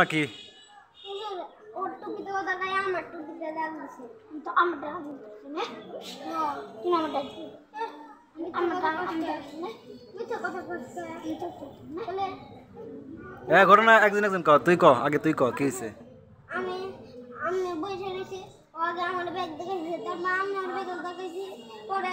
নাকি হ্যাঁ, ঘটনা একদিন একজন ক তুই ক আগে তুই ক কি হয়েছে আমি আমি বসে রয়েছি আমার ব্যাগ দেখেছি তার মা আমি আমার ব্যাগ দেখাইছি পরে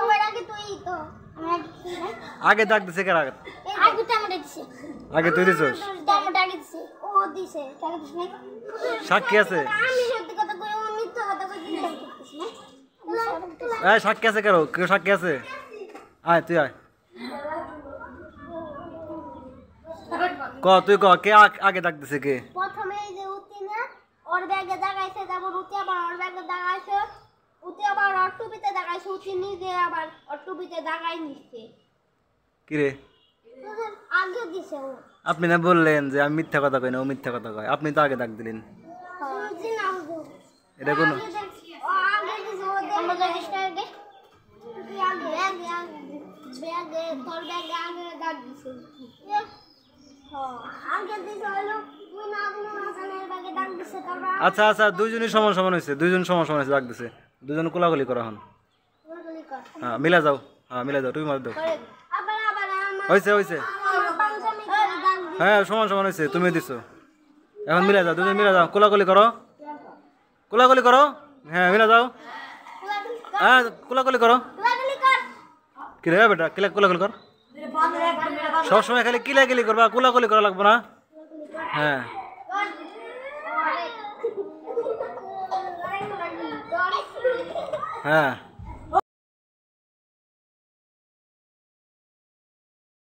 সবার আগে তুই তো আগে দাগ দিছে কার আগে আগে তো আমরা দিছি আগে তুই দিছিস আমরা আগে দিছি ও দিছে কাকে দিছ মানে? সাক্ষী আছে আমি সত্যি কথা কই ও মিথ্যা কথা কই দিছি এই সাক্ষী আছে কারো কেউ সাক্ষী আছে আয় তুই আয় ক তুই ক কে আগে দাগ দিছে কে প্রথমে এই যে উতি না ওর ব্যাগে দাগাইছে তারপর উঠি আবার ওর ব্যাগে দাগাইছে আবার আবার কি রে আগে দিছে ও আপনি না বললেন যে আমি মিথ্যা কথা কই না ও মিথ্যা কথা কয় আপনি তো আগে ডাক দিলেন এটা কোন আচ্ছা আচ্ছা দুইজনই সমান সমান হয়েছে দুইজন সমান সমান হয়েছে ডাক দিছে দুজন কোলাগুলি করা হন হ্যাঁ মিলা যাও হ্যাঁ মিলা যাও তুমি মার দাও হয়েছে হয়েছে হ্যাঁ সমান সমান হয়েছে তুমি দিছো এখন মিলা যাও দুজন মিলা যাও কোলাকুলি করো কোলাকুলি করো হ্যাঁ মিলা যাও হ্যাঁ কোলাকুলি করো কি রে বেটা কিলা কোলাকুলি কর সবসময় খালি কিলা কিলি করবা কোলাকুলি করা লাগবে না হ্যাঁ 哎。